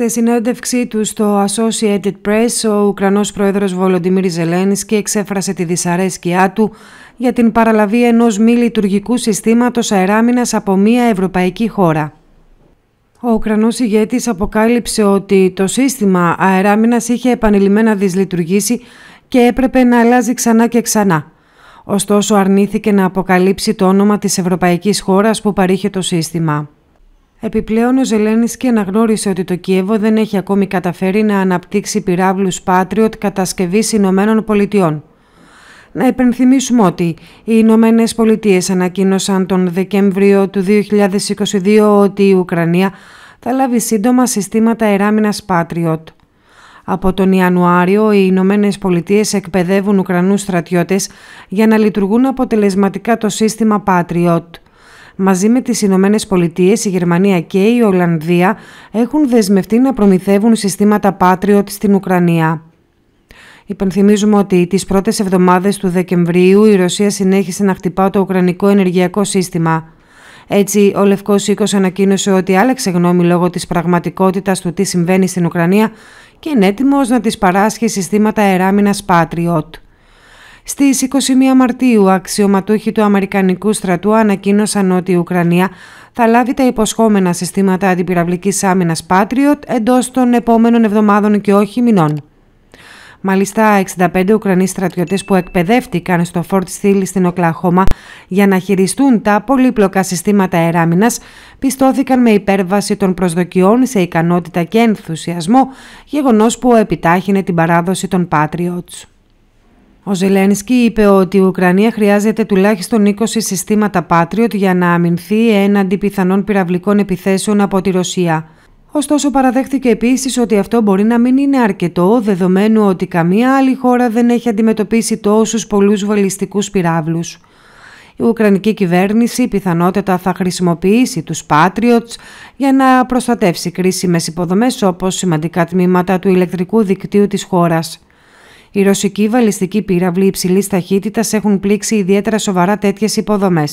Στη συνέντευξή του στο Associated Press, ο Ουκρανός πρόεδρος Βολοντιμίρ Ζελένσκι εξέφρασε τη δυσαρέσκειά του για την παραλαβή ενός μη λειτουργικού συστήματος αεράμινας από μια ευρωπαϊκή χώρα. Ο Ουκρανός ηγέτης αποκάλυψε ότι το σύστημα αεράμινας είχε επανειλημμένα δυσλειτουργήσει και έπρεπε να αλλάζει ξανά και ξανά. Ωστόσο αρνήθηκε να αποκαλύψει το όνομα της ευρωπαϊκής χώρας που παρήχε το σύστημα. Επιπλέον, ο Ζελένσκι αναγνώρισε ότι το Κίεβο δεν έχει ακόμη καταφέρει να αναπτύξει πυράβλους Patriot κατασκευής Ηνωμένων Πολιτειών. Να υπενθυμίσουμε ότι οι Ηνωμένε Πολιτείες ανακοίνωσαν τον Δεκέμβριο του 2022 ότι η Ουκρανία θα λάβει σύντομα συστήματα εράμινας Patriot. Από τον Ιανουάριο, οι Ηνωμένε Πολιτείες εκπαιδεύουν Ουκρανούς στρατιώτες για να λειτουργούν αποτελεσματικά το σύστημα Patriot. Μαζί με τις Ηνωμένες Πολιτείες, η Γερμανία και η Ολλανδία έχουν δεσμευτεί να προμηθεύουν συστήματα Patriot στην Ουκρανία. Υπενθυμίζουμε ότι τις πρώτες εβδομάδες του Δεκεμβρίου η Ρωσία συνέχισε να χτυπά το Ουκρανικό ενεργειακό σύστημα. Έτσι, ο Λευκός Οίκος ανακοίνωσε ότι άλλαξε γνώμη λόγω της πραγματικότητας του τι συμβαίνει στην Ουκρανία και είναι έτοιμος να της παράσχει συστήματα αεράμινας Patriot. Στις 21 Μαρτίου, αξιωματούχοι του Αμερικανικού στρατού ανακοίνωσαν ότι η Ουκρανία θα λάβει τα υποσχόμενα συστήματα αντιπυραυλικής Άμυνας Patriot εντός των επόμενων εβδομάδων και όχι μηνών. Μάλιστα, 65 Ουκρανοί στρατιώτες που εκπαιδεύτηκαν στο Fort Steele στην Οκλαχώμα για να χειριστούν τα πολύπλοκα συστήματα αεράμινας, πιστώθηκαν με υπέρβαση των προσδοκιών σε ικανότητα και ενθουσιασμό, γεγονός που επιτάχυνε την παράδοση των Patriots. Ο Ζελένσκι είπε ότι η Ουκρανία χρειάζεται τουλάχιστον 20 συστήματα Patriot για να αμυνθεί έναντι πιθανών πυραυλικών επιθέσεων από τη Ρωσία. Ωστόσο, παραδέχθηκε επίσης ότι αυτό μπορεί να μην είναι αρκετό, δεδομένου ότι καμία άλλη χώρα δεν έχει αντιμετωπίσει τόσους πολλούς βαλιστικούς πυράβλους. Η Ουκρανική κυβέρνηση πιθανότατα θα χρησιμοποιήσει τους Patriots για να προστατεύσει κρίσιμες υποδομές όπως σημαντικά τμήματα του ηλεκτρικού δικτύου της χώρας. Οι ρωσικοί βαλιστικοί πύραυλοι υψηλής ταχύτητας έχουν πλήξει ιδιαίτερα σοβαρά τέτοιες υποδομές.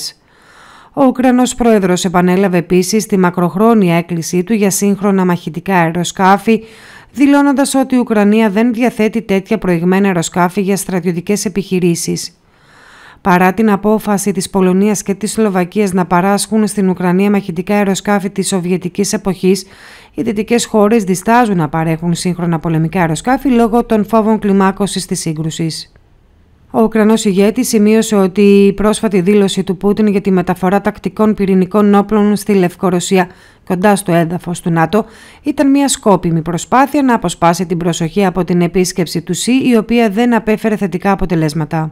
Ο Ουκρανός πρόεδρος επανέλαβε επίσης τη μακροχρόνια έκκλησή του για σύγχρονα μαχητικά αεροσκάφη, δηλώνοντας ότι η Ουκρανία δεν διαθέτει τέτοια προηγμένα αεροσκάφη για στρατιωτικές επιχειρήσεις. Παρά την απόφαση της Πολωνίας και της Σλοβακίας να παράσχουν στην Ουκρανία μαχητικά αεροσκάφη της Σοβιετικής εποχής, οι δυτικές χώρες διστάζουν να παρέχουν σύγχρονα πολεμικά αεροσκάφη λόγω των φόβων κλιμάκωσης της σύγκρουσης. Ο Ουκρανός ηγέτης σημείωσε ότι η πρόσφατη δήλωση του Πούτιν για τη μεταφορά τακτικών πυρηνικών όπλων στη Λευκορωσία κοντά στο έδαφος του ΝΑΤΟ ήταν μια σκόπιμη προσπάθεια να αποσπάσει την προσοχή από την επίσκεψη του ΣΥ, η οποία δεν απέφερε θετικά αποτελέσματα.